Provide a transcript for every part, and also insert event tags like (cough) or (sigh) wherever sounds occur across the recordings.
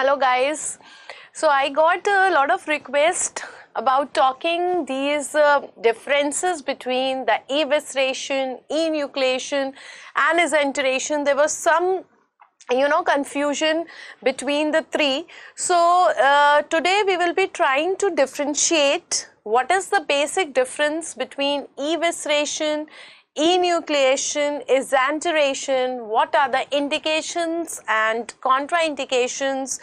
Hello guys. So I got a lot of requests about talking these uh, differences between the evisceration, enucleation and isenteration. There was some you know confusion between the three. So uh, today we will be trying to differentiate what is the basic difference between evisceration, enucleation, nucleation xanteration, what are the indications and contraindications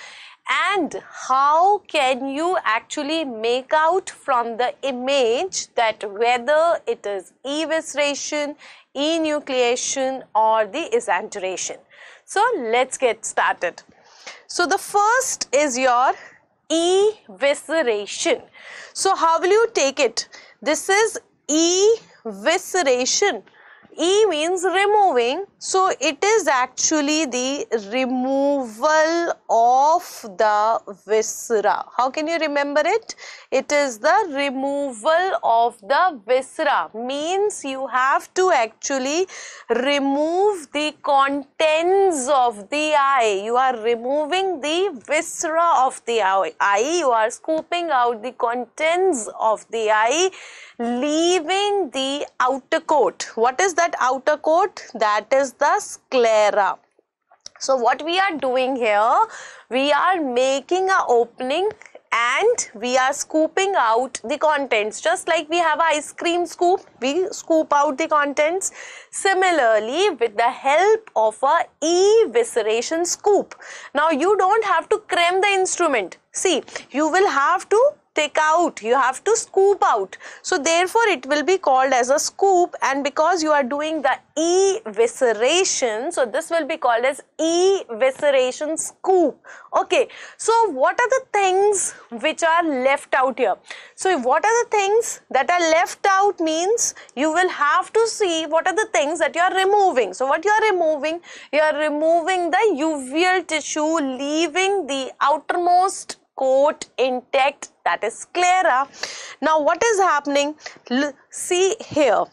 and how can you actually make out from the image that whether it is evisceration, enucleation or the exanteration. So let's get started. So the first is your evisceration. So how will you take it? This is E visceration E means removing. So it is actually the removal of the viscera. How can you remember it? It is the removal of the viscera. Means you have to actually remove the contents of the eye. You are removing the viscera of the eye. You are scooping out the contents of the eye, leaving the outer coat. What is that? that outer coat that is the sclera. So what we are doing here, we are making an opening and we are scooping out the contents just like we have ice cream scoop we scoop out the contents similarly with the help of a evisceration scoop now you don't have to cram the instrument see you will have to take out you have to scoop out so therefore it will be called as a scoop and because you are doing the evisceration so this will be called as evisceration scoop okay so what are the things which are left out here so what are the things that are left out means you will have to see what are the things that you are removing so what you are removing you are removing the uveal tissue leaving the outermost coat intact that is sclera. Now what is happening? L see here.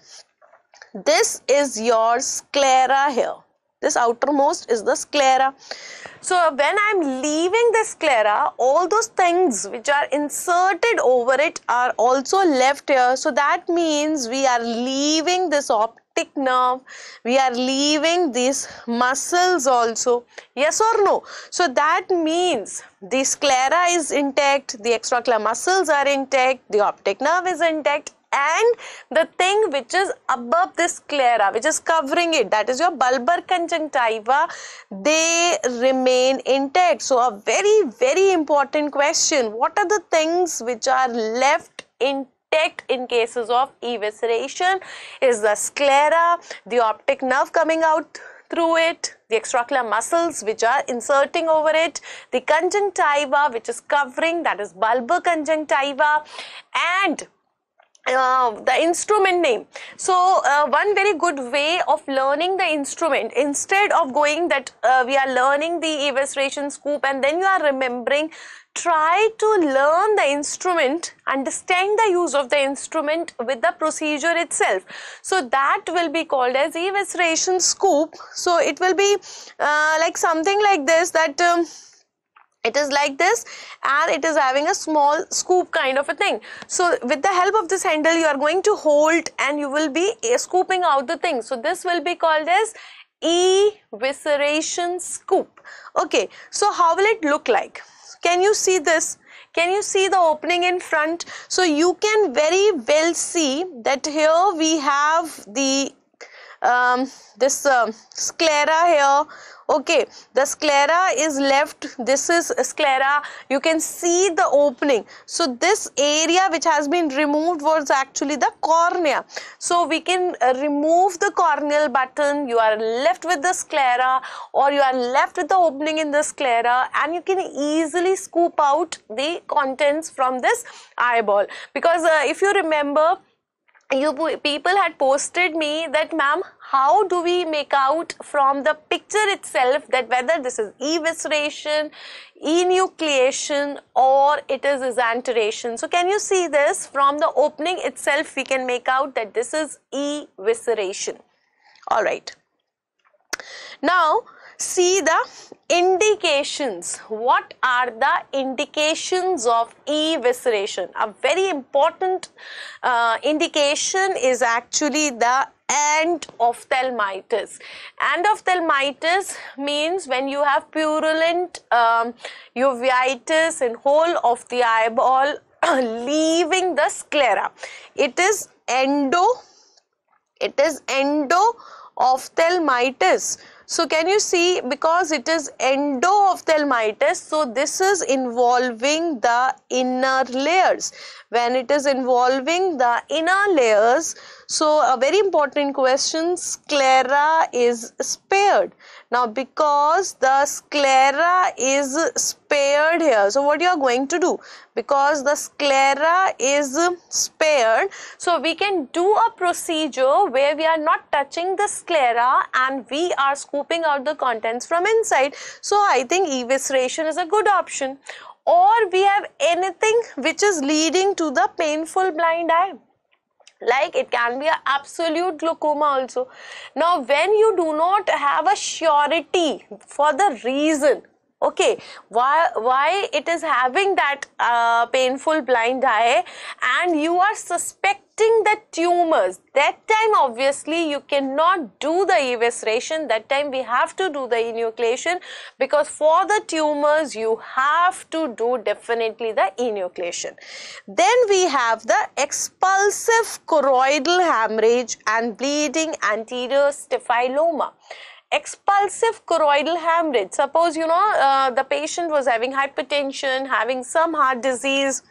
This is your sclera here. This outermost is the sclera. So when I am leaving the sclera, all those things which are inserted over it are also left here. So that means we are leaving this optic nerve, we are leaving these muscles also. Yes or no? So that means the sclera is intact, the extraocular muscles are intact, the optic nerve is intact and the thing which is above this sclera which is covering it that is your bulbar conjunctiva they remain intact so a very very important question what are the things which are left intact in cases of evisceration is the sclera, the optic nerve coming out through it, the extraocular muscles which are inserting over it, the conjunctiva which is covering that is bulbar conjunctiva and uh, the instrument name. So uh, one very good way of learning the instrument instead of going that uh, we are learning the evisceration scoop and then you are remembering try to learn the instrument understand the use of the instrument with the procedure itself so that will be called as evisceration scoop so it will be uh, like something like this that um, it is like this and it is having a small scoop kind of a thing so with the help of this handle you are going to hold and you will be eh, scooping out the thing so this will be called as evisceration scoop okay so how will it look like can you see this can you see the opening in front so you can very well see that here we have the um, this uh, sclera here okay the sclera is left this is sclera you can see the opening so this area which has been removed was actually the cornea so we can uh, remove the corneal button you are left with the sclera or you are left with the opening in the sclera and you can easily scoop out the contents from this eyeball because uh, if you remember you people had posted me that ma'am how do we make out from the picture itself that whether this is evisceration enucleation or it is exanteration so can you see this from the opening itself we can make out that this is evisceration all right now see the indications what are the indications of evisceration a very important uh, indication is actually the end and ophthalmitis. And ophthalmitis means when you have purulent um, uveitis in whole of the eyeball (clears throat) leaving the sclera. It is endo, it is endo ophthalmitis so can you see because it is endo ophthalmitis so this is involving the inner layers. When it is involving the inner layers so a very important question sclera is spared now because the sclera is spared here. So what you are going to do? Because the sclera is spared. So we can do a procedure where we are not touching the sclera and we are scooping out the contents from inside. So I think evisceration is a good option or we have anything which is leading to the painful blind eye like it can be an absolute glaucoma also now when you do not have a surety for the reason okay why why it is having that uh, painful blind eye and you are suspecting the tumors that time obviously you cannot do the evisceration that time we have to do the enucleation because for the tumors you have to do definitely the enucleation then we have the expulsive choroidal hemorrhage and bleeding anterior styphiloma expulsive choroidal hemorrhage. Suppose, you know, uh, the patient was having hypertension, having some heart disease,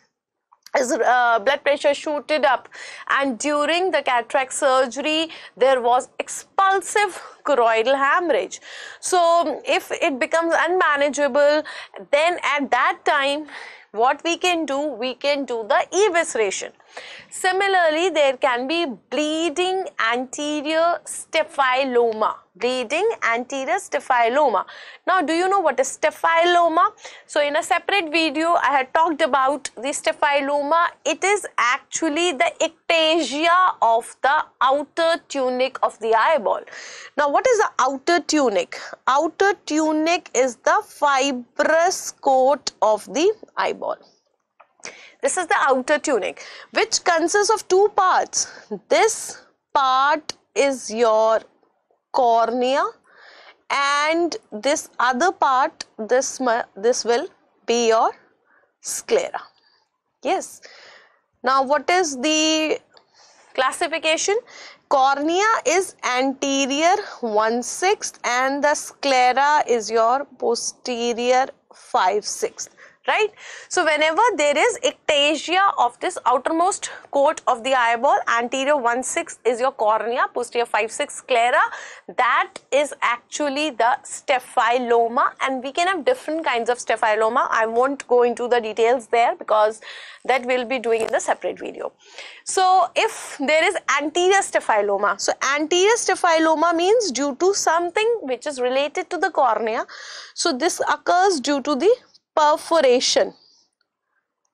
his uh, blood pressure shooted up and during the cataract surgery there was expulsive choroidal hemorrhage so if it becomes unmanageable then at that time what we can do we can do the evisceration Similarly, there can be bleeding anterior staphyloma. Bleeding anterior staphyloma. Now, do you know what is staphyloma? So, in a separate video, I had talked about the staphyloma. It is actually the ectasia of the outer tunic of the eyeball. Now, what is the outer tunic? Outer tunic is the fibrous coat of the eyeball. This is the outer tunic which consists of two parts. This part is your cornea and this other part this this will be your sclera. Yes. Now what is the classification? Cornea is anterior one sixth and the sclera is your posterior five sixth right? So whenever there is ectasia of this outermost coat of the eyeball, anterior 1-6 is your cornea, posterior 5-6 sclera, that is actually the staphyloma and we can have different kinds of staphyloma. I won't go into the details there because that we'll be doing in the separate video. So if there is anterior staphyloma, so anterior staphyloma means due to something which is related to the cornea. So this occurs due to the perforation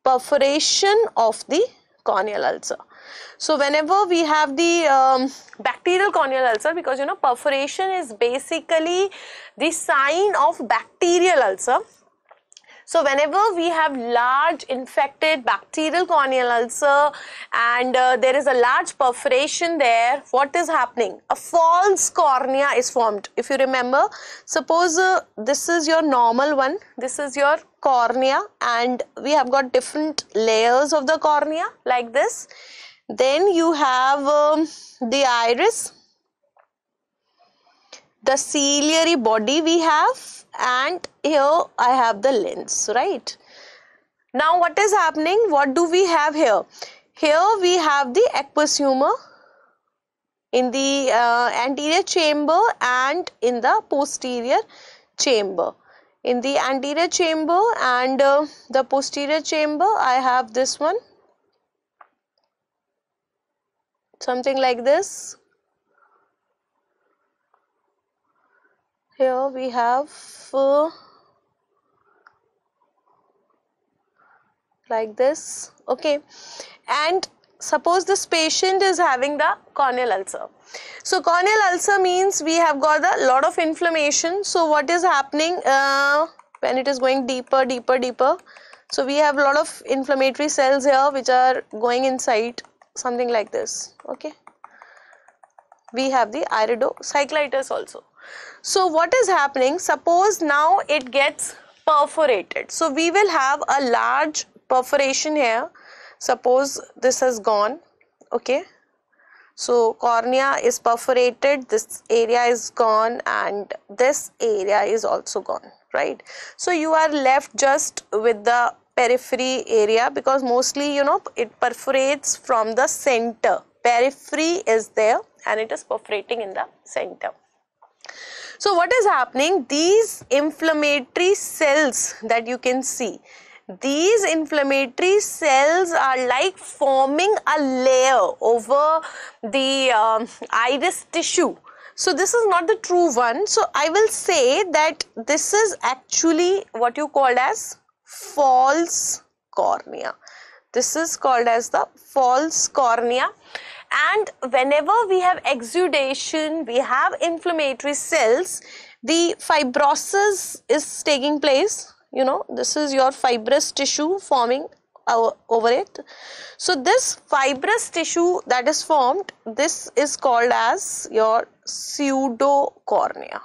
perforation of the corneal ulcer so whenever we have the um, bacterial corneal ulcer because you know perforation is basically the sign of bacterial ulcer so whenever we have large infected bacterial corneal ulcer and uh, there is a large perforation there, what is happening? A false cornea is formed. If you remember, suppose uh, this is your normal one, this is your cornea and we have got different layers of the cornea like this. Then you have um, the iris the ciliary body we have and here I have the lens right. Now what is happening what do we have here? Here we have the aqueous humor in the uh, anterior chamber and in the posterior chamber. In the anterior chamber and uh, the posterior chamber I have this one something like this here we have uh, like this okay and suppose this patient is having the corneal ulcer so corneal ulcer means we have got a lot of inflammation so what is happening uh, when it is going deeper deeper deeper so we have a lot of inflammatory cells here which are going inside something like this okay we have the iridocyclitis also so what is happening? Suppose now it gets perforated. So we will have a large perforation here. Suppose this has gone. Okay. So cornea is perforated. This area is gone and this area is also gone. Right. So you are left just with the periphery area because mostly you know it perforates from the center. Periphery is there and it is perforating in the center. So what is happening? These inflammatory cells that you can see, these inflammatory cells are like forming a layer over the um, iris tissue. So this is not the true one. So I will say that this is actually what you called as false cornea. This is called as the false cornea and whenever we have exudation we have inflammatory cells the fibrosis is taking place you know this is your fibrous tissue forming over it so this fibrous tissue that is formed this is called as your pseudocornea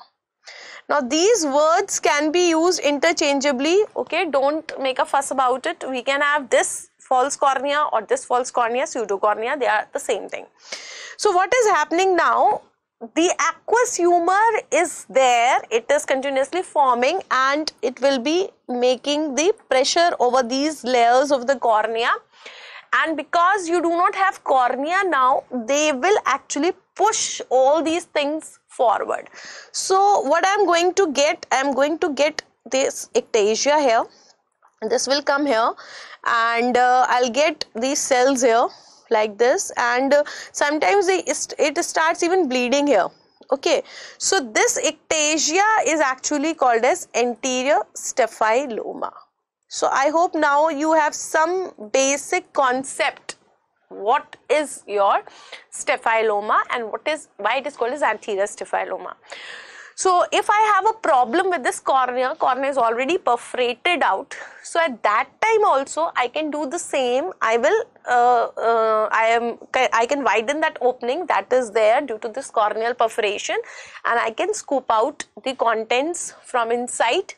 now these words can be used interchangeably okay don't make a fuss about it we can have this false cornea or this false cornea, pseudocornea, they are the same thing. So what is happening now? The aqueous humor is there, it is continuously forming and it will be making the pressure over these layers of the cornea and because you do not have cornea now they will actually push all these things forward so what i'm going to get i'm going to get this ectasia here this will come here and uh, I'll get these cells here like this and uh, sometimes it starts even bleeding here okay so this ectasia is actually called as anterior staphyloma so I hope now you have some basic concept what is your staphyloma and what is why it is called as anterior staphyloma so if I have a problem with this cornea, cornea is already perforated out. So at that time also I can do the same. I will, uh, uh, I am, I can widen that opening that is there due to this corneal perforation and I can scoop out the contents from inside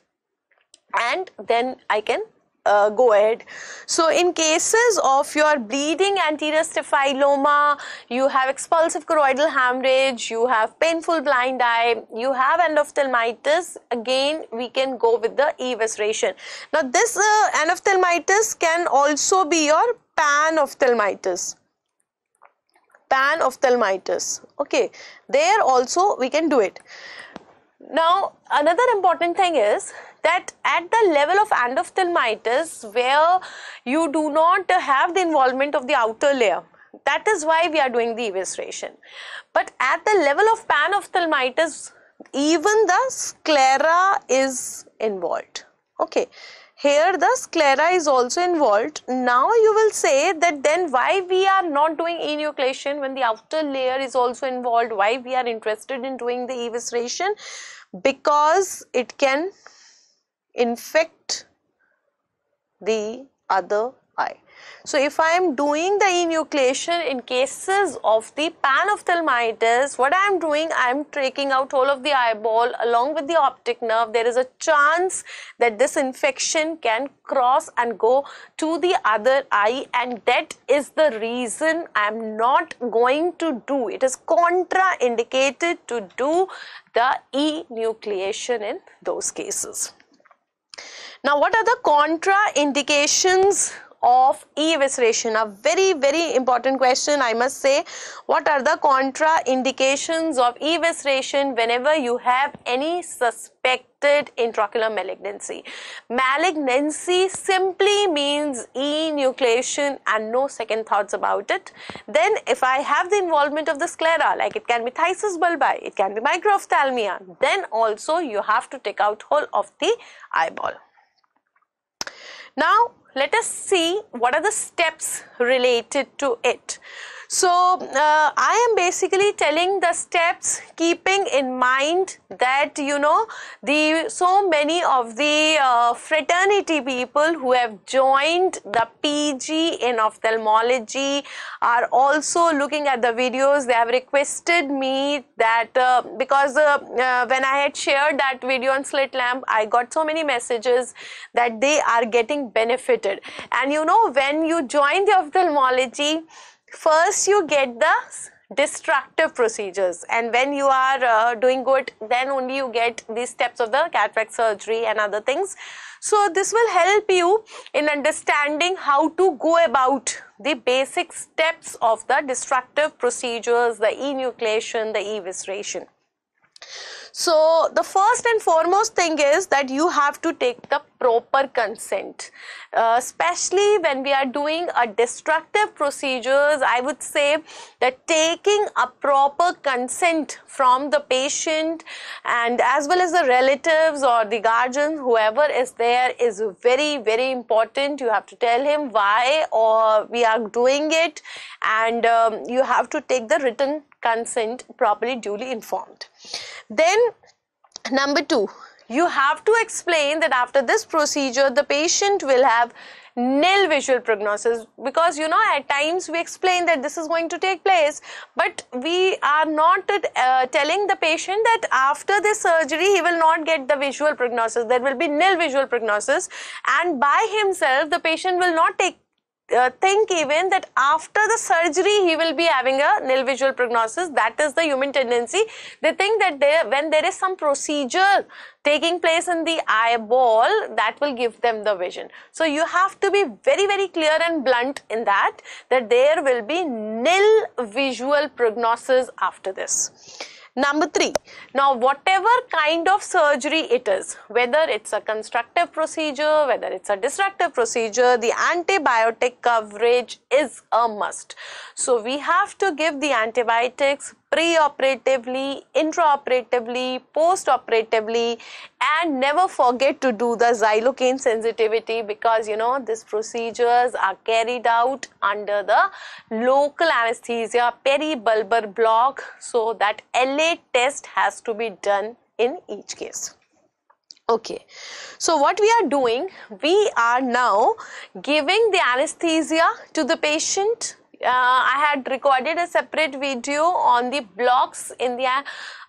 and then I can uh, go ahead. So in cases of your bleeding anterior styphyloma, you have expulsive choroidal hemorrhage, you have painful blind eye, you have endophthalmitis, again we can go with the evisceration. Now this uh, endophthalmitis can also be your panophthalmitis panophthalmitis okay there also we can do it now another important thing is that at the level of endophthalmitis where you do not have the involvement of the outer layer that is why we are doing the evisceration but at the level of panophthalmitis even the sclera is involved okay here the sclera is also involved now you will say that then why we are not doing enucleation when the outer layer is also involved why we are interested in doing the evisceration because it can infect the other eye. So if I am doing the enucleation in cases of the panophthalmitis, what I am doing, I am taking out all of the eyeball along with the optic nerve. There is a chance that this infection can cross and go to the other eye and that is the reason I am not going to do. It is contraindicated to do the enucleation in those cases. Now, what are the contraindications of evisceration? A very, very important question, I must say. What are the contraindications of evisceration whenever you have any suspected intraocular malignancy? Malignancy simply means enucleation and no second thoughts about it. Then, if I have the involvement of the sclera, like it can be thysis bulbi, it can be microphthalmia, then also you have to take out whole of the eyeball. Now let us see what are the steps related to it. So uh, I am basically telling the steps keeping in mind that you know the so many of the uh, fraternity people who have joined the PG in ophthalmology are also looking at the videos they have requested me that uh, because uh, uh, when I had shared that video on slit lamp I got so many messages that they are getting benefited and you know when you join the ophthalmology first you get the destructive procedures and when you are uh, doing good then only you get these steps of the cataract surgery and other things so this will help you in understanding how to go about the basic steps of the destructive procedures the enucleation the evisceration so the first and foremost thing is that you have to take the proper consent, uh, especially when we are doing a destructive procedures. I would say that taking a proper consent from the patient and as well as the relatives or the guardians, whoever is there is very, very important. You have to tell him why or we are doing it and um, you have to take the written consent properly duly informed. Then number two, you have to explain that after this procedure the patient will have nil visual prognosis because you know at times we explain that this is going to take place but we are not uh, telling the patient that after this surgery he will not get the visual prognosis there will be nil visual prognosis and by himself the patient will not take uh, think even that after the surgery he will be having a nil visual prognosis that is the human tendency they think that they, when there is some procedure taking place in the eyeball that will give them the vision so you have to be very very clear and blunt in that that there will be nil visual prognosis after this Number three, now whatever kind of surgery it is, whether it's a constructive procedure, whether it's a destructive procedure, the antibiotic coverage is a must. So we have to give the antibiotics preoperatively, intraoperatively, postoperatively and never forget to do the xylocaine sensitivity because you know these procedures are carried out under the local anesthesia peribulbar block so that LA test has to be done in each case. Okay, so what we are doing, we are now giving the anesthesia to the patient uh, I had recorded a separate video on the blocks in the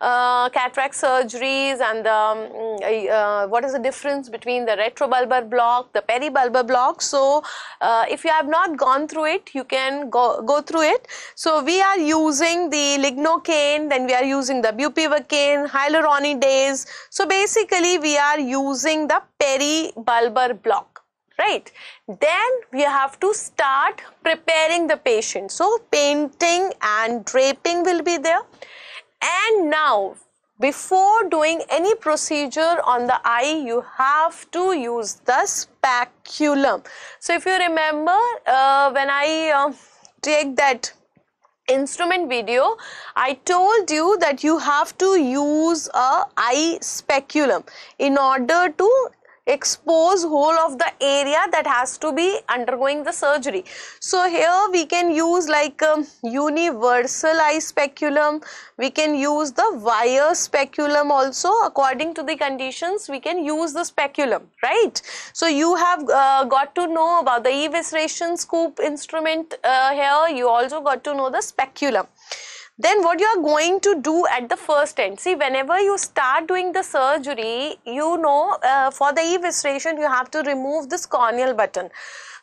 uh, cataract surgeries and the, um, uh, uh, what is the difference between the retrobulbar block, the peribulbar block. So, uh, if you have not gone through it, you can go, go through it. So, we are using the lignocaine, then we are using the bupivacaine, hyaluronidase. So, basically we are using the peribulbar block right then we have to start preparing the patient so painting and draping will be there and now before doing any procedure on the eye you have to use the speculum so if you remember uh, when i uh, take that instrument video I told you that you have to use a eye speculum in order to expose whole of the area that has to be undergoing the surgery. So here we can use like um, universal eye speculum, we can use the wire speculum also according to the conditions we can use the speculum, right. So you have uh, got to know about the evisceration scoop instrument uh, here, you also got to know the speculum then what you are going to do at the first end see whenever you start doing the surgery you know uh, for the evisceration you have to remove this corneal button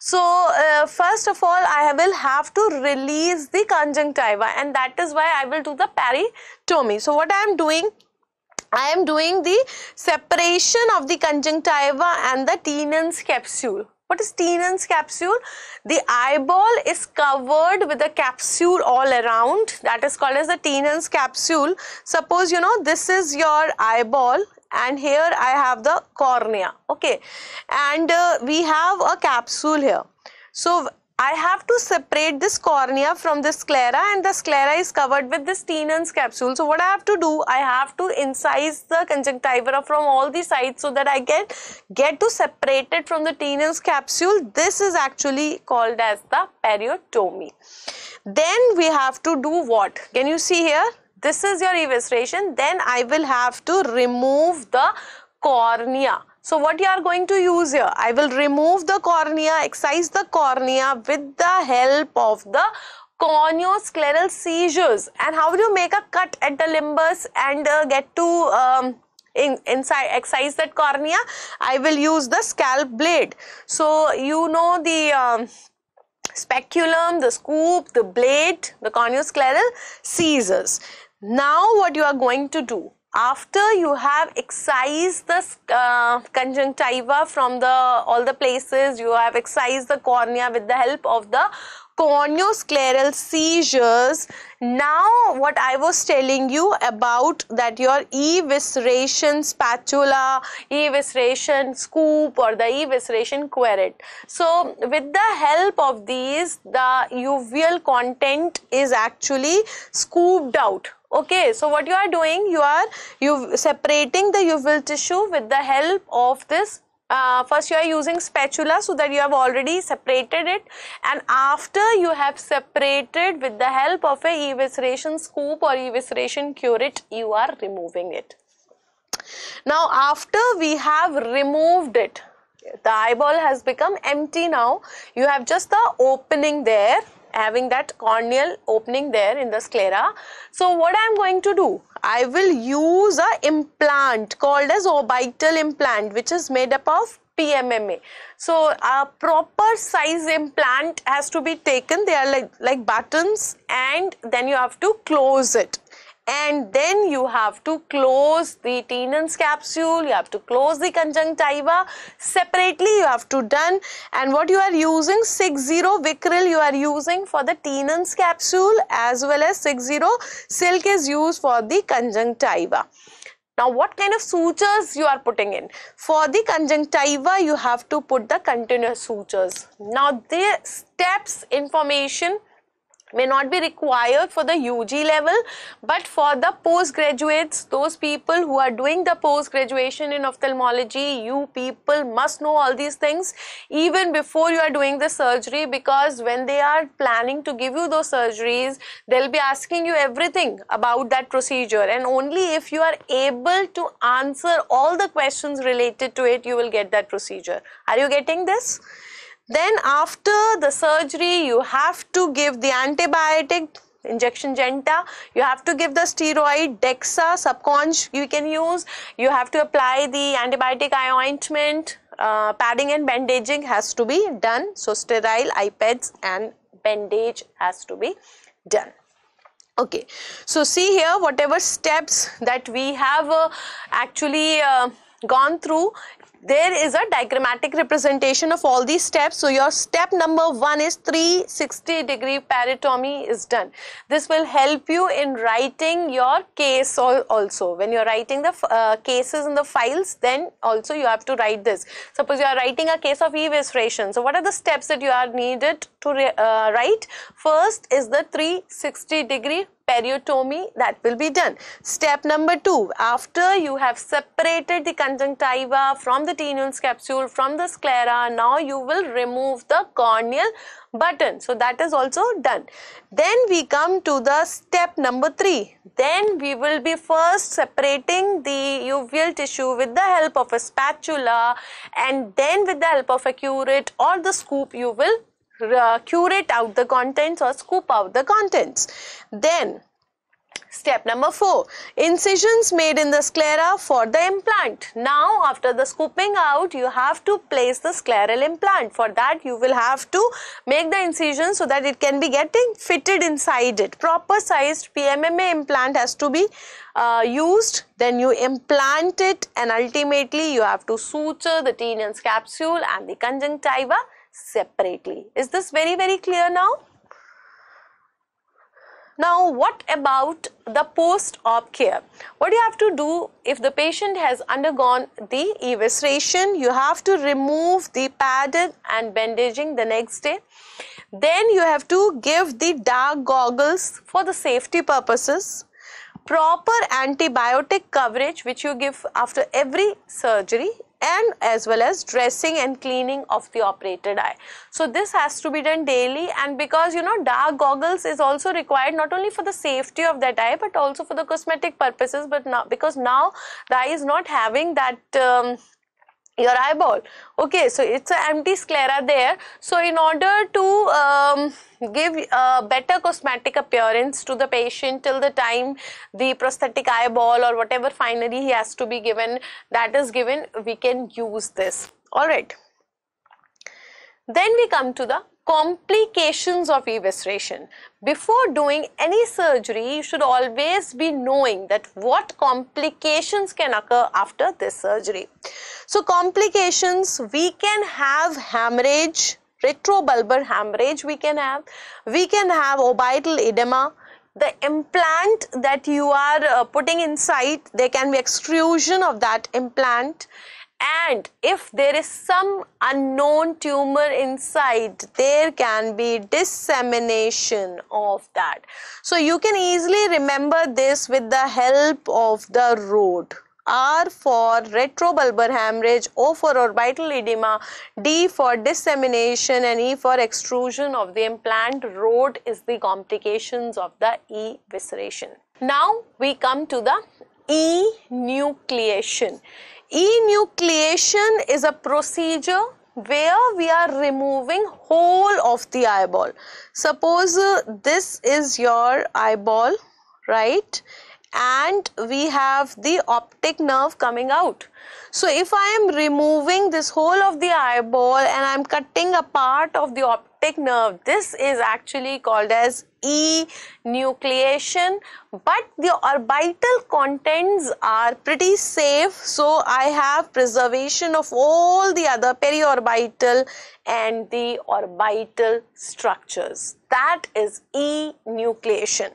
so uh, first of all I will have to release the conjunctiva and that is why I will do the paritomy so what I am doing I am doing the separation of the conjunctiva and the tenens capsule what is Tienen's capsule? The eyeball is covered with a capsule all around that is called as the Tienen's capsule. Suppose you know this is your eyeball and here I have the cornea okay and uh, we have a capsule here. So I have to separate this cornea from the sclera and the sclera is covered with this Tienen's capsule. So what I have to do, I have to incise the conjunctiva from all the sides so that I can get to separate it from the Tienen's capsule. This is actually called as the periotomy. Then we have to do what? Can you see here? This is your evisceration. Then I will have to remove the cornea so what you are going to use here? I will remove the cornea, excise the cornea with the help of the corneoscleral seizures. And how do you make a cut at the limbus and uh, get to um, in, inside excise that cornea? I will use the scalp blade. So you know the um, speculum, the scoop, the blade, the corneoscleral seizures. Now what you are going to do? after you have excised the uh, conjunctiva from the all the places you have excised the cornea with the help of the corneoscleral seizures now what i was telling you about that your evisceration spatula evisceration scoop or the evisceration quiret so with the help of these the uveal content is actually scooped out okay so what you are doing you are you separating the uveal tissue with the help of this uh, first you are using spatula so that you have already separated it and after you have separated with the help of a evisceration scoop or evisceration curate you are removing it now after we have removed it the eyeball has become empty now you have just the opening there having that corneal opening there in the sclera. So what I am going to do? I will use a implant called as orbital implant which is made up of PMMA. So a proper size implant has to be taken. They are like, like buttons and then you have to close it and then you have to close the tenons capsule you have to close the conjunctiva separately you have to done and what you are using 60 vicryl you are using for the tenons capsule as well as 60 silk is used for the conjunctiva now what kind of sutures you are putting in? For the conjunctiva you have to put the continuous sutures. Now the steps information may not be required for the UG level but for the postgraduates those people who are doing the post graduation in ophthalmology you people must know all these things even before you are doing the surgery because when they are planning to give you those surgeries they'll be asking you everything about that procedure and only if you are able to answer all the questions related to it you will get that procedure are you getting this then after the surgery, you have to give the antibiotic injection genta you have to give the steroid dexa subconch you can use you have to apply the antibiotic eye ointment uh, padding and bandaging has to be done so sterile ipads and bandage has to be done okay so see here whatever steps that we have uh, actually uh, gone through there is a diagrammatic representation of all these steps. So your step number one is 360 degree paratomy is done. This will help you in writing your case also. When you're writing the uh, cases in the files, then also you have to write this. Suppose you are writing a case of evisceration. So what are the steps that you are needed to uh, write? First is the 360 degree periotomy that will be done. Step number two, after you have separated the conjunctiva from the tenules capsule, from the sclera, now you will remove the corneal button. So that is also done. Then we come to the step number three. Then we will be first separating the uveal tissue with the help of a spatula and then with the help of a curette or the scoop you will uh, curate out the contents or scoop out the contents. Then Step number 4. Incisions made in the sclera for the implant. Now after the scooping out you have to place the scleral implant. For that you will have to make the incision so that it can be getting fitted inside it. Proper sized PMMA implant has to be uh, used then you implant it and ultimately you have to suture the tenon's capsule and the conjunctiva separately. Is this very, very clear now? Now, what about the post-op care? What do you have to do if the patient has undergone the evisceration? You have to remove the padding and bandaging the next day. Then you have to give the dark goggles for the safety purposes. Proper antibiotic coverage which you give after every surgery and as well as dressing and cleaning of the operated eye. So this has to be done daily and because you know dark goggles is also required not only for the safety of that eye but also for the cosmetic purposes but now because now the eye is not having that um, your eyeball okay so it's an empty sclera there so in order to um, give a better cosmetic appearance to the patient till the time the prosthetic eyeball or whatever finally he has to be given that is given we can use this all right then we come to the complications of evisceration. Before doing any surgery, you should always be knowing that what complications can occur after this surgery. So complications, we can have hemorrhage, retrobulbar hemorrhage we can have, we can have orbital edema, the implant that you are uh, putting inside, there can be extrusion of that implant and if there is some unknown tumor inside there can be dissemination of that so you can easily remember this with the help of the road R for retrobulbar hemorrhage, O for orbital edema, D for dissemination and E for extrusion of the implant road is the complications of the evisceration. Now we come to the enucleation enucleation is a procedure where we are removing whole of the eyeball suppose uh, this is your eyeball right and we have the optic nerve coming out so if i am removing this whole of the eyeball and i'm cutting a part of the optic nerve this is actually called as enucleation but the orbital contents are pretty safe so I have preservation of all the other periorbital and the orbital structures that is enucleation.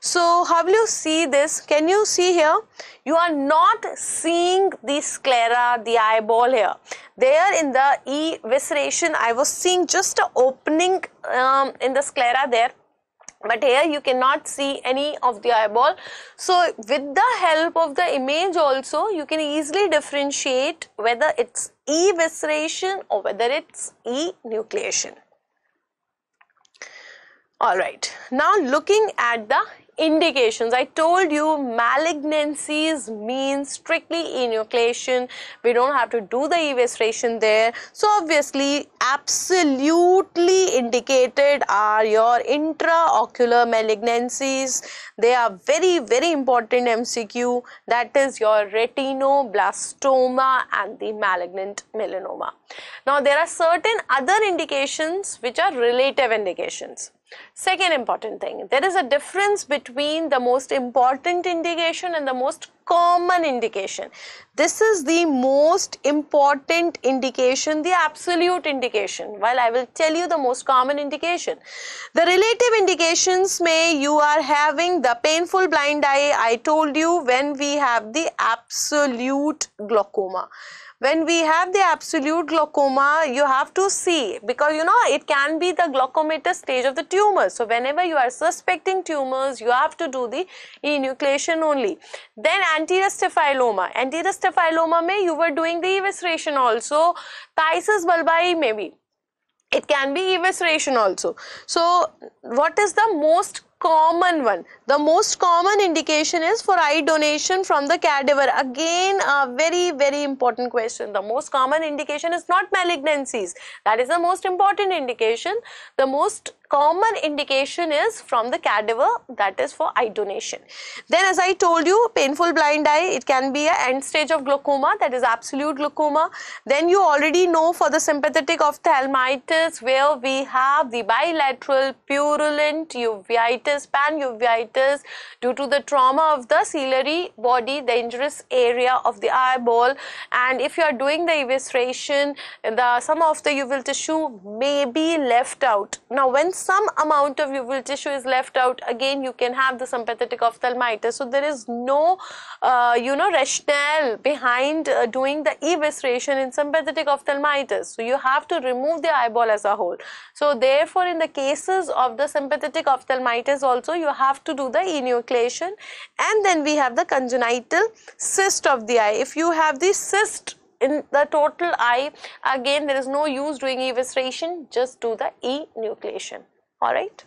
So how will you see this can you see here you are not seeing the sclera the eyeball here there in the evisceration I was seeing just an opening um, in the sclera there but here you cannot see any of the eyeball so with the help of the image also you can easily differentiate whether it's evisceration or whether it's enucleation all right now looking at the indications. I told you malignancies means strictly enucleation. We don't have to do the evisceration there. So obviously absolutely indicated are your intraocular malignancies. They are very very important MCQ that is your retinoblastoma and the malignant melanoma. Now there are certain other indications which are relative indications. Second important thing, there is a difference between the most important indication and the most common indication. This is the most important indication, the absolute indication, while I will tell you the most common indication. The relative indications may you are having the painful blind eye, I told you when we have the absolute glaucoma when we have the absolute glaucoma, you have to see because you know it can be the glaucomatous stage of the tumor. So whenever you are suspecting tumors, you have to do the enucleation only. Then anterior staphyloma. Anterior staphyloma may you were doing the evisceration also. Thysis bulbi maybe. It can be evisceration also. So what is the most common one. The most common indication is for eye donation from the cadaver. Again, a very, very important question. The most common indication is not malignancies. That is the most important indication. The most common indication is from the cadaver that is for eye donation. Then as I told you painful blind eye it can be an end stage of glaucoma that is absolute glaucoma. Then you already know for the sympathetic ophthalmitis where we have the bilateral purulent uveitis panuveitis due to the trauma of the ciliary body dangerous area of the eyeball and if you are doing the evisceration the some of the uveal tissue may be left out. Now when some amount of uveal tissue is left out again you can have the sympathetic ophthalmitis so there is no uh, you know rationale behind uh, doing the evisceration in sympathetic ophthalmitis so you have to remove the eyeball as a whole so therefore in the cases of the sympathetic ophthalmitis also you have to do the enucleation and then we have the congenital cyst of the eye if you have the cyst in the total eye again there is no use doing evisceration just do the enucleation Alright.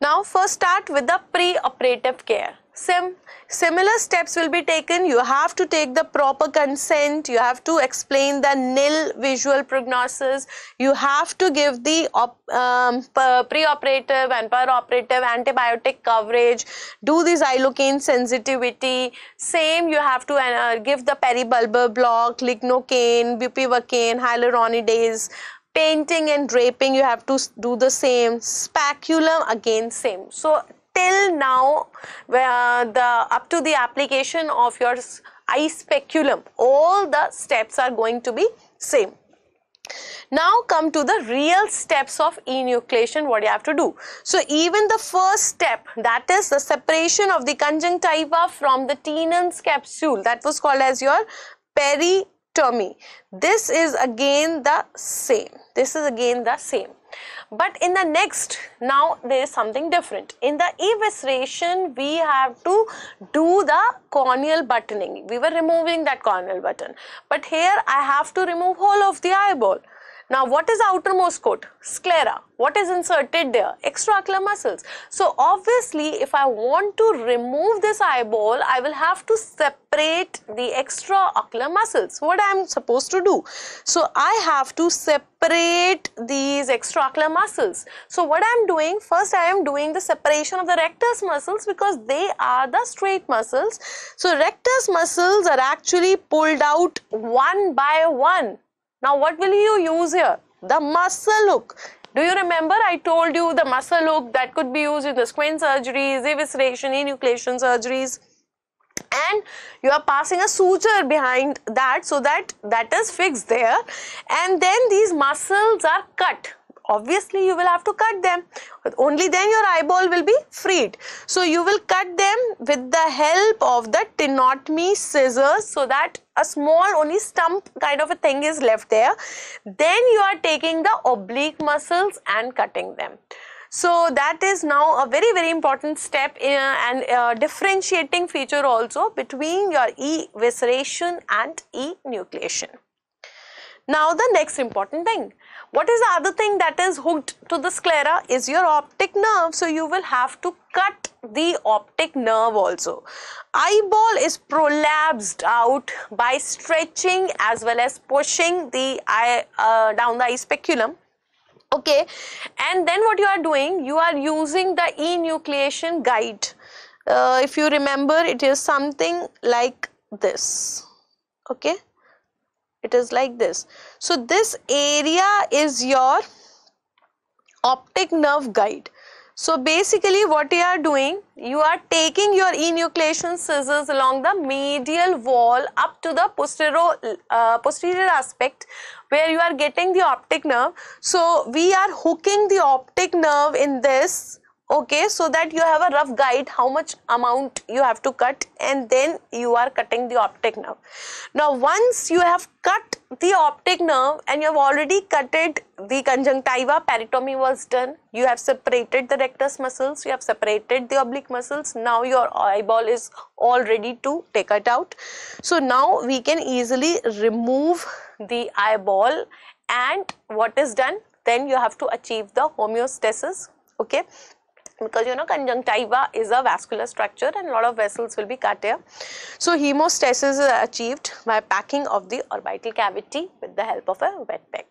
Now first start with the pre-operative care. Sim similar steps will be taken. You have to take the proper consent. You have to explain the nil visual prognosis. You have to give the pre-operative, um, preoperative and per-operative antibiotic coverage. Do this ilocaine sensitivity. Same you have to uh, give the peribulbar block, lignocaine, bupivacaine, hyaluronidase, painting and draping you have to do the same speculum again same so till now where uh, the up to the application of your eye speculum all the steps are going to be same now come to the real steps of enucleation what you have to do. So even the first step that is the separation of the conjunctiva from the tenon's capsule that was called as your peri tummy this is again the same this is again the same but in the next now there is something different in the evisceration we have to do the corneal buttoning we were removing that corneal button but here i have to remove whole of the eyeball now, what is outermost coat? Sclera. What is inserted there? Extraocular muscles. So, obviously, if I want to remove this eyeball, I will have to separate the extraocular muscles. What I am supposed to do? So, I have to separate these extraocular muscles. So, what I am doing? First, I am doing the separation of the rectus muscles because they are the straight muscles. So, rectus muscles are actually pulled out one by one now what will you use here? The muscle hook. Do you remember I told you the muscle hook that could be used in the squint surgeries, evisceration, enucleation surgeries and you are passing a suture behind that so that that is fixed there and then these muscles are cut obviously you will have to cut them only then your eyeball will be freed so you will cut them with the help of the tenotomy scissors so that a small only stump kind of a thing is left there then you are taking the oblique muscles and cutting them so that is now a very very important step in, uh, and a uh, differentiating feature also between your evisceration and enucleation. Now the next important thing what is the other thing that is hooked to the sclera is your optic nerve. So you will have to cut the optic nerve also. Eyeball is prolapsed out by stretching as well as pushing the eye uh, down the eye speculum okay and then what you are doing you are using the enucleation guide uh, if you remember it is something like this okay it is like this so this area is your optic nerve guide. So basically what you are doing, you are taking your enucleation scissors along the medial wall up to the posterior, uh, posterior aspect where you are getting the optic nerve. So we are hooking the optic nerve in this okay so that you have a rough guide how much amount you have to cut and then you are cutting the optic nerve. Now once you have cut the optic nerve and you have already cut it. the conjunctiva, peritomy was done, you have separated the rectus muscles, you have separated the oblique muscles, now your eyeball is all ready to take it out. So now we can easily remove the eyeball and what is done then you have to achieve the homeostasis okay because you know conjunctiva is a vascular structure and a lot of vessels will be cut here. So hemostasis is achieved by packing of the orbital cavity with the help of a wet pack.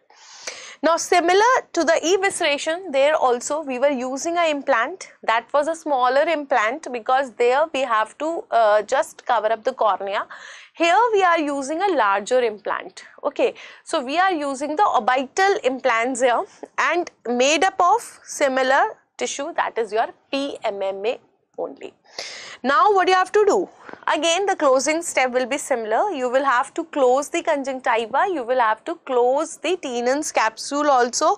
Now similar to the evisceration there also we were using an implant that was a smaller implant because there we have to uh, just cover up the cornea. Here we are using a larger implant okay. So we are using the orbital implants here and made up of similar tissue that is your PMMA only. Now what you have to do? Again the closing step will be similar. You will have to close the conjunctiva, you will have to close the tenons capsule also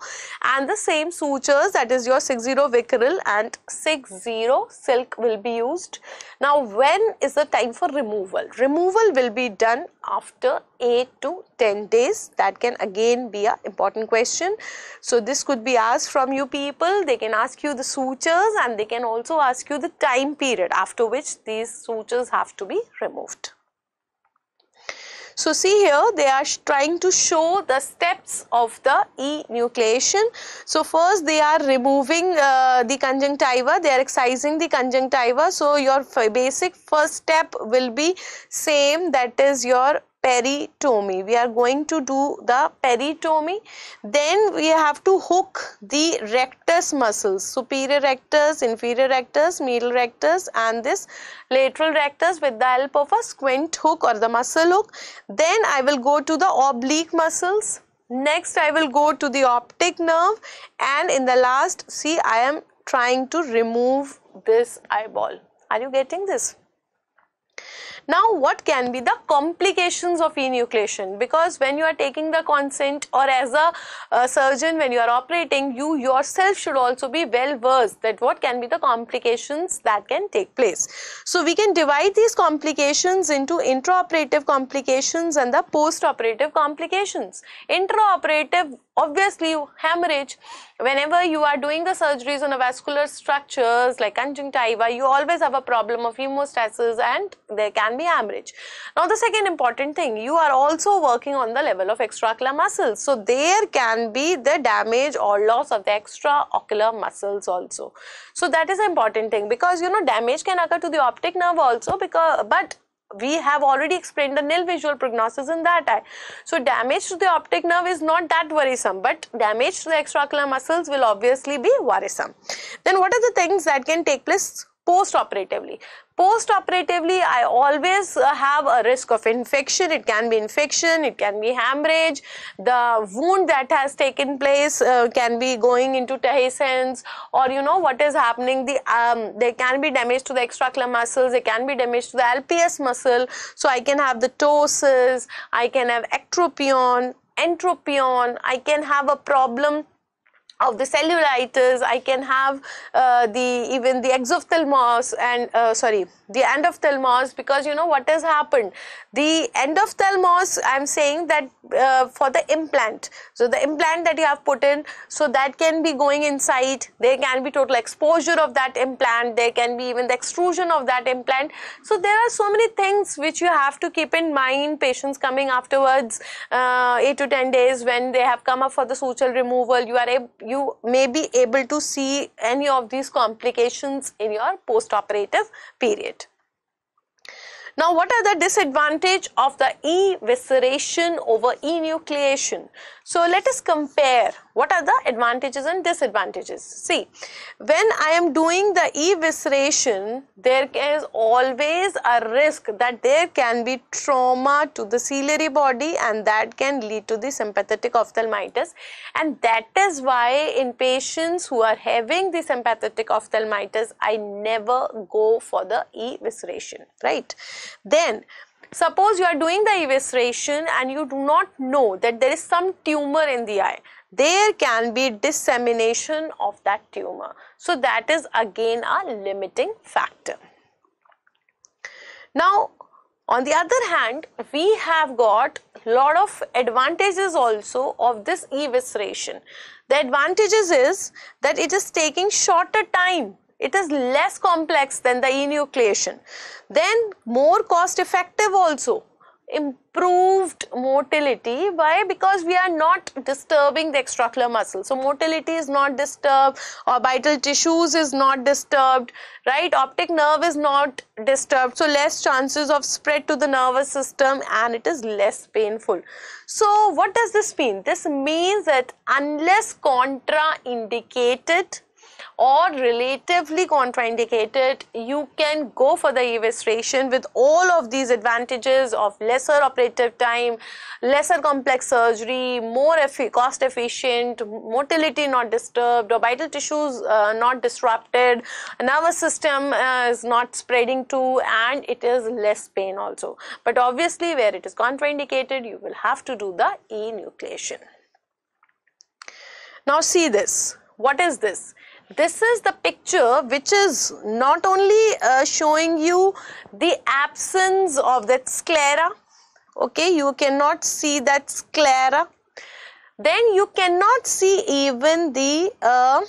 and the same sutures that is your 6-0 vicryl and 6-0 silk will be used. Now when is the time for removal? Removal will be done after 8 to 10 days that can again be a important question so this could be asked from you people they can ask you the sutures and they can also ask you the time period after which these sutures have to be removed so see here they are trying to show the steps of the enucleation. So first they are removing uh, the conjunctiva, they are excising the conjunctiva. So your basic first step will be same that is your peritomy we are going to do the peritomy then we have to hook the rectus muscles superior rectus inferior rectus medial rectus and this lateral rectus with the help of a squint hook or the muscle hook then i will go to the oblique muscles next i will go to the optic nerve and in the last see i am trying to remove this eyeball are you getting this now what can be the complications of enucleation because when you are taking the consent or as a uh, surgeon when you are operating you yourself should also be well versed that what can be the complications that can take place. So we can divide these complications into intraoperative complications and the postoperative complications. Intraoperative obviously hemorrhage whenever you are doing the surgeries on a vascular structures like conjunctiva you always have a problem of hemostasis and there can be average. Now the second important thing, you are also working on the level of extraocular muscles. So there can be the damage or loss of the extraocular muscles also. So that is an important thing because you know damage can occur to the optic nerve also because but we have already explained the nil visual prognosis in that eye. So damage to the optic nerve is not that worrisome but damage to the extraocular muscles will obviously be worrisome. Then what are the things that can take place post-operatively. Post-operatively, I always uh, have a risk of infection. It can be infection, it can be hemorrhage. The wound that has taken place uh, can be going into dehiscence or you know what is happening. The um, There can be damage to the extraocular muscles, there can be damage to the LPS muscle. So I can have the ptosis, I can have ectropion, entropion, I can have a problem of the cellulitis, I can have uh, the even the exophthalmos and uh, sorry the endophthalmos because you know what has happened. The endophthalmos I am saying that uh, for the implant, so the implant that you have put in, so that can be going inside. There can be total exposure of that implant. There can be even the extrusion of that implant. So there are so many things which you have to keep in mind. Patients coming afterwards, uh, eight to ten days when they have come up for the suture removal, you are able you may be able to see any of these complications in your postoperative period. Now, what are the disadvantage of the evisceration over enucleation? So let us compare what are the advantages and disadvantages. See, when I am doing the evisceration, there is always a risk that there can be trauma to the ciliary body and that can lead to the sympathetic ophthalmitis. And that is why in patients who are having the sympathetic ophthalmitis, I never go for the evisceration, right? Then Suppose you are doing the evisceration and you do not know that there is some tumor in the eye. There can be dissemination of that tumor. So that is again a limiting factor. Now on the other hand, we have got lot of advantages also of this evisceration. The advantages is that it is taking shorter time it is less complex than the enucleation. Then more cost effective also improved motility. Why? Because we are not disturbing the extraocular muscle. So motility is not disturbed, orbital tissues is not disturbed, right? Optic nerve is not disturbed. So less chances of spread to the nervous system and it is less painful. So what does this mean? This means that unless contraindicated, or relatively contraindicated, you can go for the evestration with all of these advantages of lesser operative time, lesser complex surgery, more cost efficient, motility not disturbed, or vital tissues uh, not disrupted, nervous system uh, is not spreading to, and it is less pain also. But obviously, where it is contraindicated, you will have to do the enucleation. Now see this. What is this? this is the picture which is not only uh, showing you the absence of that sclera okay you cannot see that sclera then you cannot see even the uh,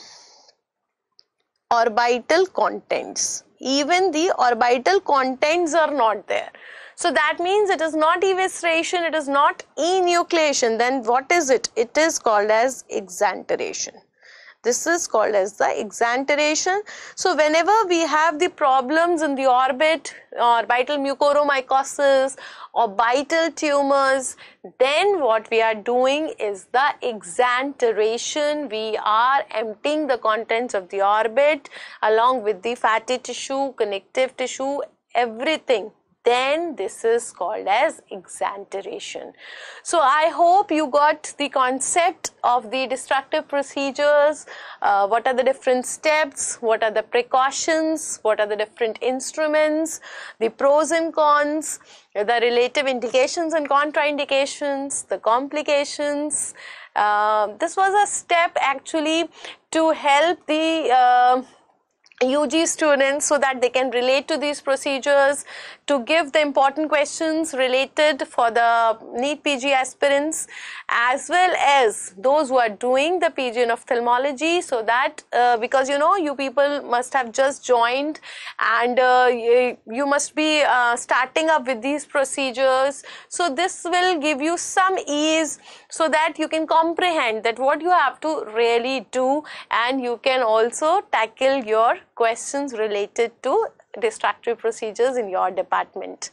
orbital contents even the orbital contents are not there so that means it is not evisceration it is not enucleation then what is it it is called as exanteration this is called as the exanteration. So whenever we have the problems in the orbit orbital mucoromycosis, orbital tumors, then what we are doing is the exanteration. We are emptying the contents of the orbit along with the fatty tissue, connective tissue, everything then this is called as exaggeration. So I hope you got the concept of the destructive procedures, uh, what are the different steps, what are the precautions, what are the different instruments, the pros and cons, the relative indications and contraindications, the complications. Uh, this was a step actually to help the uh, UG students so that they can relate to these procedures, to give the important questions related for the NEET PG aspirants as well as those who are doing the PG in ophthalmology so that uh, because you know you people must have just joined and uh, you, you, must be uh, starting up with these procedures so this will give you some ease so that you can comprehend that what you have to really do and you can also tackle your questions related to destructive procedures in your department.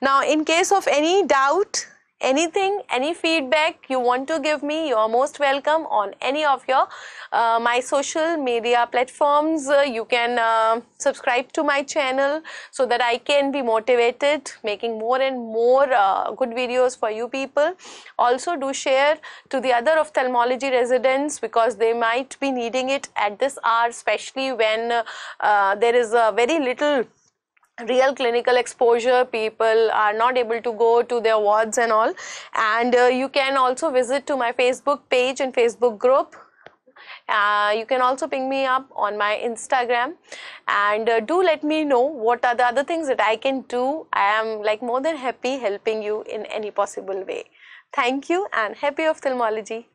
Now, in case of any doubt, anything, any feedback you want to give me, you are most welcome on any of your uh, my social media platforms. Uh, you can uh, subscribe to my channel so that I can be motivated making more and more uh, good videos for you people. Also do share to the other ophthalmology residents because they might be needing it at this hour especially when uh, there is a very little real clinical exposure people are not able to go to their wards and all and uh, you can also visit to my facebook page and facebook group uh, you can also ping me up on my instagram and uh, do let me know what are the other things that i can do i am like more than happy helping you in any possible way thank you and happy ophthalmology